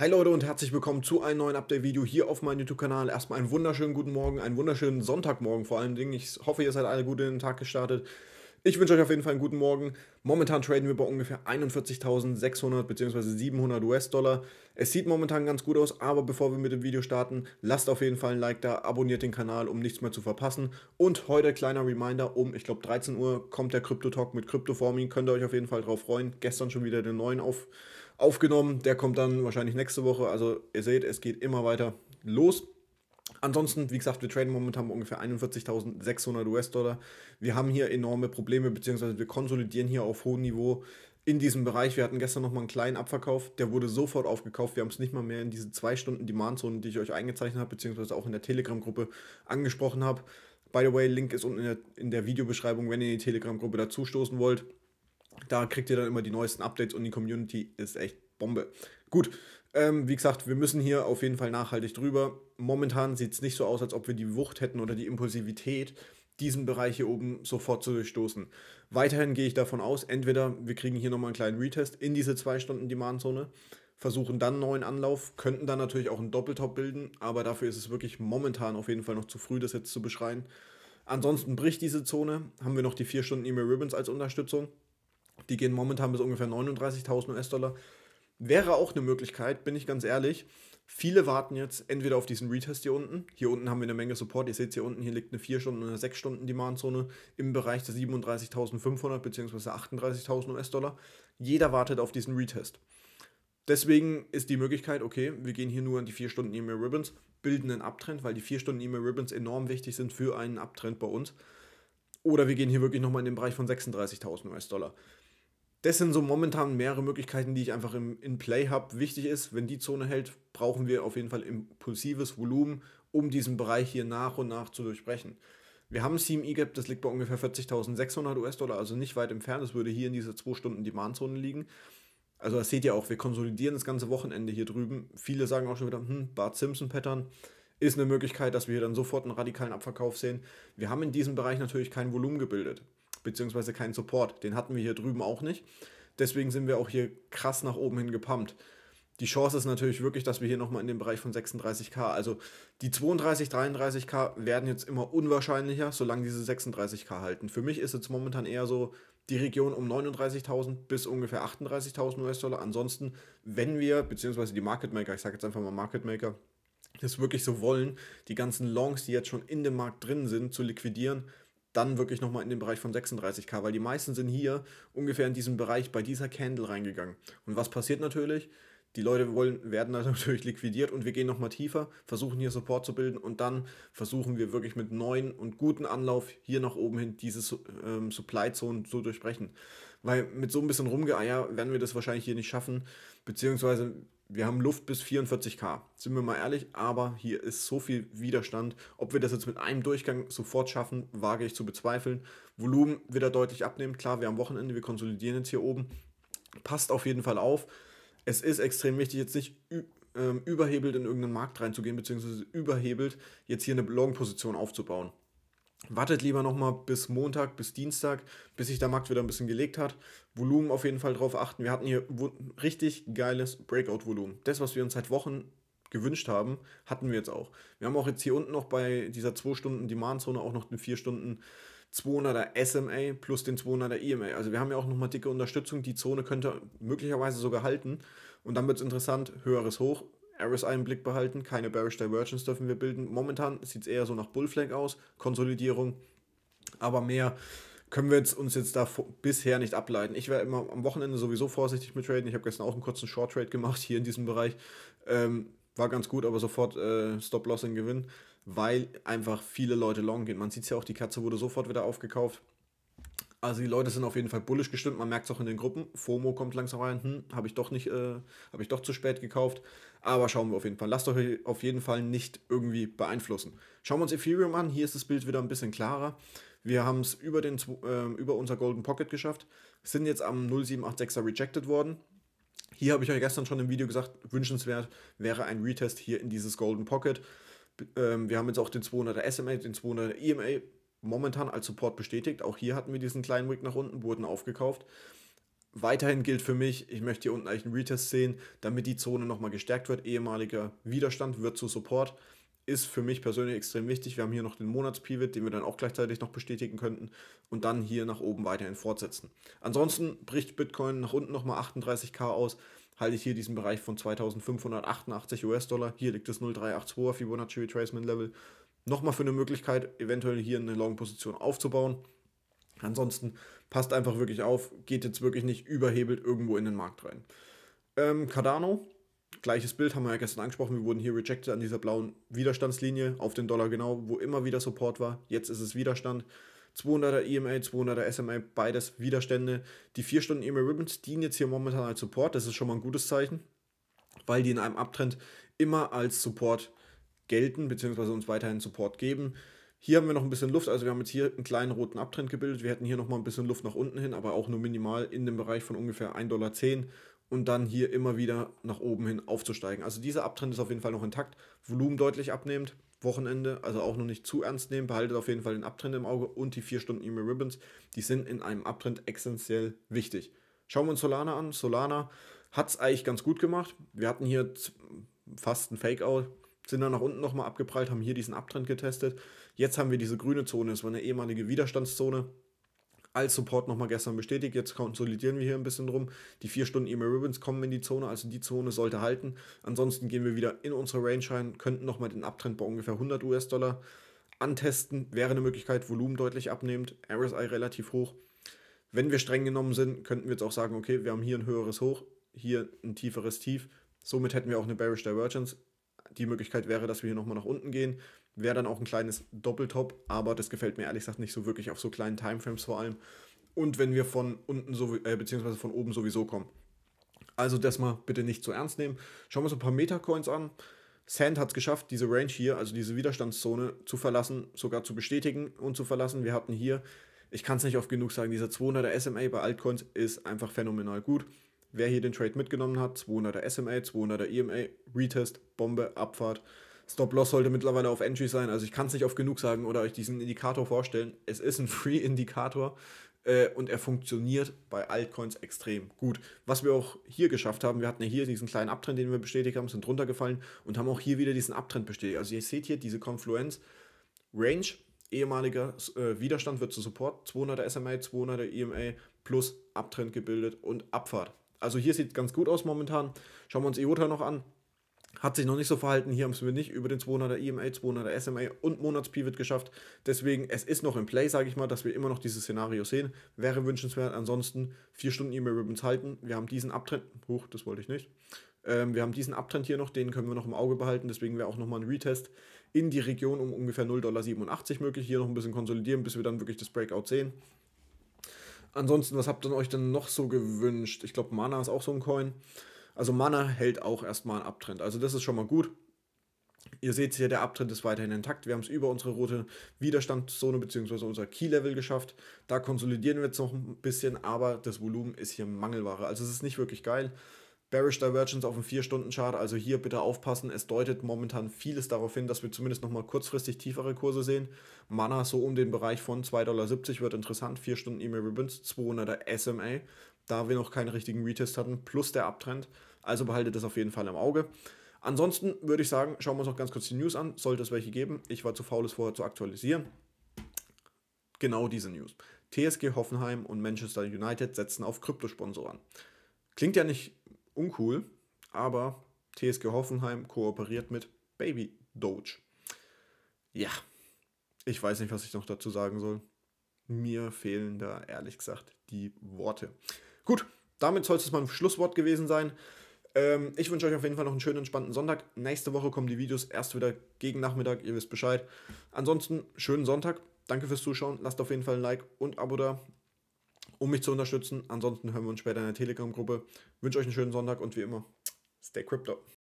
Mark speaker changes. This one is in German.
Speaker 1: Hi Leute und herzlich willkommen zu einem neuen Update-Video hier auf meinem YouTube-Kanal. Erstmal einen wunderschönen guten Morgen, einen wunderschönen Sonntagmorgen vor allen Dingen. Ich hoffe, ihr seid alle gut in den Tag gestartet. Ich wünsche euch auf jeden Fall einen guten Morgen. Momentan traden wir bei ungefähr 41.600 bzw. 700 US-Dollar. Es sieht momentan ganz gut aus, aber bevor wir mit dem Video starten, lasst auf jeden Fall ein Like da, abonniert den Kanal, um nichts mehr zu verpassen. Und heute kleiner Reminder, um, ich glaube, 13 Uhr kommt der crypto talk mit Krypto-Forming. Könnt ihr euch auf jeden Fall drauf freuen. Gestern schon wieder den neuen auf aufgenommen. Der kommt dann wahrscheinlich nächste Woche. Also ihr seht, es geht immer weiter los. Ansonsten, wie gesagt, wir traden momentan ungefähr 41.600 US-Dollar. Wir haben hier enorme Probleme, beziehungsweise wir konsolidieren hier auf hohem Niveau in diesem Bereich. Wir hatten gestern nochmal einen kleinen Abverkauf, der wurde sofort aufgekauft. Wir haben es nicht mal mehr in diese zwei Stunden Demand-Zone, die ich euch eingezeichnet habe, beziehungsweise auch in der Telegram-Gruppe angesprochen habe. By the way, Link ist unten in der, in der Videobeschreibung, wenn ihr in die Telegram-Gruppe dazustoßen wollt. Da kriegt ihr dann immer die neuesten Updates und die Community ist echt Bombe. Gut, ähm, wie gesagt, wir müssen hier auf jeden Fall nachhaltig drüber. Momentan sieht es nicht so aus, als ob wir die Wucht hätten oder die Impulsivität, diesen Bereich hier oben sofort zu durchstoßen. Weiterhin gehe ich davon aus, entweder wir kriegen hier nochmal einen kleinen Retest in diese 2-Stunden-Demand-Zone, versuchen dann einen neuen Anlauf, könnten dann natürlich auch einen Doppeltop bilden, aber dafür ist es wirklich momentan auf jeden Fall noch zu früh, das jetzt zu beschreien. Ansonsten bricht diese Zone, haben wir noch die 4 Stunden E-Mail Ribbons als Unterstützung. Die gehen momentan bis ungefähr 39.000 US-Dollar. Wäre auch eine Möglichkeit, bin ich ganz ehrlich. Viele warten jetzt entweder auf diesen Retest hier unten. Hier unten haben wir eine Menge Support. Ihr seht es hier unten, hier liegt eine 4 Stunden- oder 6 Stunden Demandzone im Bereich der 37.500 bzw. 38.000 US-Dollar. Jeder wartet auf diesen Retest. Deswegen ist die Möglichkeit, okay, wir gehen hier nur an die 4 Stunden E-Mail Ribbons, bilden einen Abtrend, weil die 4 Stunden E-Mail Ribbons enorm wichtig sind für einen Abtrend bei uns. Oder wir gehen hier wirklich nochmal in den Bereich von 36.000 US-Dollar das sind so momentan mehrere Möglichkeiten, die ich einfach im, in Play habe. Wichtig ist, wenn die Zone hält, brauchen wir auf jeden Fall impulsives Volumen, um diesen Bereich hier nach und nach zu durchbrechen. Wir haben CME Gap, das liegt bei ungefähr 40.600 US-Dollar, also nicht weit entfernt. Das würde hier in dieser 2 Stunden Demand-Zone liegen. Also das seht ihr auch, wir konsolidieren das ganze Wochenende hier drüben. Viele sagen auch schon wieder, hm, Bart Simpson-Pattern ist eine Möglichkeit, dass wir hier dann sofort einen radikalen Abverkauf sehen. Wir haben in diesem Bereich natürlich kein Volumen gebildet beziehungsweise keinen Support. Den hatten wir hier drüben auch nicht. Deswegen sind wir auch hier krass nach oben hin gepumpt. Die Chance ist natürlich wirklich, dass wir hier nochmal in den Bereich von 36k, also die 32, 33k werden jetzt immer unwahrscheinlicher, solange diese 36k halten. Für mich ist jetzt momentan eher so die Region um 39.000 bis ungefähr 38.000 US-Dollar. Ansonsten, wenn wir, beziehungsweise die Market Maker, ich sage jetzt einfach mal Market Maker, das wirklich so wollen, die ganzen Longs, die jetzt schon in dem Markt drin sind, zu liquidieren, dann wirklich nochmal in den Bereich von 36k, weil die meisten sind hier ungefähr in diesem Bereich bei dieser Candle reingegangen. Und was passiert natürlich? Die Leute wollen, werden natürlich liquidiert und wir gehen nochmal tiefer, versuchen hier Support zu bilden und dann versuchen wir wirklich mit neuen und guten Anlauf hier nach oben hin diese ähm, Supply Zone zu durchbrechen. Weil mit so ein bisschen Rumgeeier werden wir das wahrscheinlich hier nicht schaffen, beziehungsweise wir haben Luft bis 44 K, sind wir mal ehrlich, aber hier ist so viel Widerstand. Ob wir das jetzt mit einem Durchgang sofort schaffen, wage ich zu bezweifeln. Volumen wird wieder deutlich abnehmen, klar, wir haben Wochenende, wir konsolidieren jetzt hier oben. Passt auf jeden Fall auf. Es ist extrem wichtig, jetzt nicht ähm, überhebelt in irgendeinen Markt reinzugehen, beziehungsweise überhebelt jetzt hier eine Long-Position aufzubauen wartet lieber nochmal bis Montag, bis Dienstag, bis sich der Markt wieder ein bisschen gelegt hat. Volumen auf jeden Fall drauf achten. Wir hatten hier richtig geiles Breakout-Volumen. Das, was wir uns seit Wochen gewünscht haben, hatten wir jetzt auch. Wir haben auch jetzt hier unten noch bei dieser 2-Stunden-Demand-Zone auch noch den 4-Stunden- 200er SMA plus den 200er EMA. Also wir haben ja auch nochmal dicke Unterstützung. Die Zone könnte möglicherweise sogar halten. Und dann wird es interessant, höheres Hoch, Eris einen Blick behalten, keine Bearish Divergence dürfen wir bilden. Momentan sieht es eher so nach Bullflag aus, Konsolidierung, aber mehr können wir jetzt, uns jetzt da bisher nicht ableiten. Ich wäre immer am Wochenende sowieso vorsichtig mit Traden. Ich habe gestern auch einen kurzen Short Trade gemacht hier in diesem Bereich. Ähm, war ganz gut, aber sofort äh, Stop-Loss in Gewinn, weil einfach viele Leute long gehen. Man sieht es ja auch, die Katze wurde sofort wieder aufgekauft. Also die Leute sind auf jeden Fall bullisch gestimmt, man merkt es auch in den Gruppen. FOMO kommt langsam rein, hm, habe ich doch nicht, äh, habe ich doch zu spät gekauft. Aber schauen wir auf jeden Fall. Lasst euch auf jeden Fall nicht irgendwie beeinflussen. Schauen wir uns Ethereum an, hier ist das Bild wieder ein bisschen klarer. Wir haben es über, äh, über unser Golden Pocket geschafft, sind jetzt am 0786er rejected worden. Hier habe ich euch gestern schon im Video gesagt, wünschenswert wäre ein Retest hier in dieses Golden Pocket. Ähm, wir haben jetzt auch den 200er SMA, den 200er EMA momentan als Support bestätigt. Auch hier hatten wir diesen kleinen Wick nach unten, wurden aufgekauft. Weiterhin gilt für mich, ich möchte hier unten eigentlich einen Retest sehen, damit die Zone nochmal gestärkt wird. Ehemaliger Widerstand wird zu Support. Ist für mich persönlich extrem wichtig. Wir haben hier noch den Monatspivot, den wir dann auch gleichzeitig noch bestätigen könnten und dann hier nach oben weiterhin fortsetzen. Ansonsten bricht Bitcoin nach unten nochmal 38k aus halte ich hier diesen Bereich von 2588 US-Dollar. Hier liegt das 0382er Fibonacci Retracement Level nochmal für eine Möglichkeit, eventuell hier eine Long-Position aufzubauen. Ansonsten passt einfach wirklich auf, geht jetzt wirklich nicht überhebelt irgendwo in den Markt rein. Ähm, Cardano, gleiches Bild haben wir ja gestern angesprochen. Wir wurden hier rejected an dieser blauen Widerstandslinie auf den Dollar genau, wo immer wieder Support war. Jetzt ist es Widerstand. 200er EMA, 200er SMA, beides Widerstände. Die 4 Stunden EMA Ribbons dienen jetzt hier momentan als Support. Das ist schon mal ein gutes Zeichen, weil die in einem Abtrend immer als Support gelten, beziehungsweise uns weiterhin Support geben. Hier haben wir noch ein bisschen Luft, also wir haben jetzt hier einen kleinen roten Abtrend gebildet. Wir hätten hier nochmal ein bisschen Luft nach unten hin, aber auch nur minimal in dem Bereich von ungefähr 1,10 Dollar und dann hier immer wieder nach oben hin aufzusteigen. Also dieser Abtrend ist auf jeden Fall noch intakt, Volumen deutlich abnehmend, Wochenende, also auch noch nicht zu ernst nehmen, behaltet auf jeden Fall den Abtrend im Auge und die 4 Stunden E-Mail Ribbons, die sind in einem Abtrend essentiell wichtig. Schauen wir uns Solana an. Solana hat es eigentlich ganz gut gemacht. Wir hatten hier fast ein Fake-Out, sind dann nach unten nochmal abgeprallt, haben hier diesen Abtrend getestet. Jetzt haben wir diese grüne Zone, das war eine ehemalige Widerstandszone. Als Support nochmal gestern bestätigt, jetzt konsolidieren wir hier ein bisschen drum. Die 4 Stunden EMA Ribbons kommen in die Zone, also die Zone sollte halten. Ansonsten gehen wir wieder in unsere Range rein, könnten nochmal den Abtrend bei ungefähr 100 US-Dollar antesten, wäre eine Möglichkeit, Volumen deutlich abnehmend, RSI relativ hoch. Wenn wir streng genommen sind, könnten wir jetzt auch sagen, okay, wir haben hier ein höheres Hoch, hier ein tieferes Tief. Somit hätten wir auch eine Bearish Divergence, die Möglichkeit wäre, dass wir hier nochmal nach unten gehen. Wäre dann auch ein kleines Doppeltop, aber das gefällt mir ehrlich gesagt nicht so wirklich auf so kleinen Timeframes vor allem. Und wenn wir von unten so, äh, beziehungsweise von oben sowieso kommen. Also das mal bitte nicht zu so ernst nehmen. Schauen wir uns ein paar Meta-Coins an. Sand hat es geschafft, diese Range hier, also diese Widerstandszone, zu verlassen, sogar zu bestätigen und zu verlassen. Wir hatten hier, ich kann es nicht oft genug sagen, dieser 200er SMA bei Altcoins ist einfach phänomenal gut wer hier den Trade mitgenommen hat, 200er SMA, 200er EMA, Retest, Bombe, Abfahrt. Stop-Loss sollte mittlerweile auf Entry sein. Also ich kann es nicht oft genug sagen oder euch diesen Indikator vorstellen. Es ist ein Free-Indikator äh, und er funktioniert bei Altcoins extrem gut. Was wir auch hier geschafft haben, wir hatten ja hier diesen kleinen Abtrend, den wir bestätigt haben, sind runtergefallen und haben auch hier wieder diesen Abtrend bestätigt. Also ihr seht hier diese Konfluenz. Range, ehemaliger äh, Widerstand wird zu Support, 200er SMA, 200er EMA plus Abtrend gebildet und Abfahrt also hier sieht es ganz gut aus momentan. Schauen wir uns IOTA e noch an. Hat sich noch nicht so verhalten. Hier haben es wir nicht über den 200er EMA, 200er SMA und Monats-Pivot geschafft. Deswegen, es ist noch im Play, sage ich mal, dass wir immer noch dieses Szenario sehen. Wäre wünschenswert. Ansonsten 4 Stunden EMA Ribbons halten. Wir haben diesen Abtrend. Huch, das wollte ich nicht. Ähm, wir haben diesen Abtrend hier noch. Den können wir noch im Auge behalten. Deswegen wäre auch nochmal ein Retest in die Region um ungefähr 0,87 Dollar möglich. Hier noch ein bisschen konsolidieren, bis wir dann wirklich das Breakout sehen. Ansonsten, was habt ihr euch denn noch so gewünscht? Ich glaube, Mana ist auch so ein Coin. Also Mana hält auch erstmal einen Abtrend. Also das ist schon mal gut. Ihr seht hier, der Abtrend ist weiterhin intakt. Wir haben es über unsere rote Widerstandszone bzw. unser Key-Level geschafft. Da konsolidieren wir jetzt noch ein bisschen, aber das Volumen ist hier Mangelware. Also es ist nicht wirklich geil. Bearish Divergence auf dem 4-Stunden-Chart, also hier bitte aufpassen, es deutet momentan vieles darauf hin, dass wir zumindest nochmal kurzfristig tiefere Kurse sehen. Mana so um den Bereich von 2,70 Dollar wird interessant, 4 Stunden E-Mail Ribbons, 200er SMA, da wir noch keinen richtigen Retest hatten, plus der Abtrend, also behaltet das auf jeden Fall im Auge. Ansonsten würde ich sagen, schauen wir uns noch ganz kurz die News an, sollte es welche geben. Ich war zu faul, es vorher zu aktualisieren. Genau diese News. TSG Hoffenheim und Manchester United setzen auf Kryptosponsoren. Klingt ja nicht uncool, aber TSG Hoffenheim kooperiert mit Baby Doge. Ja, ich weiß nicht, was ich noch dazu sagen soll. Mir fehlen da ehrlich gesagt die Worte. Gut, damit soll es mein Schlusswort gewesen sein. Ähm, ich wünsche euch auf jeden Fall noch einen schönen, entspannten Sonntag. Nächste Woche kommen die Videos erst wieder gegen Nachmittag, ihr wisst Bescheid. Ansonsten, schönen Sonntag. Danke fürs Zuschauen. Lasst auf jeden Fall ein Like und Abo da um mich zu unterstützen. Ansonsten hören wir uns später in der Telegram-Gruppe. Wünsche euch einen schönen Sonntag und wie immer, stay crypto.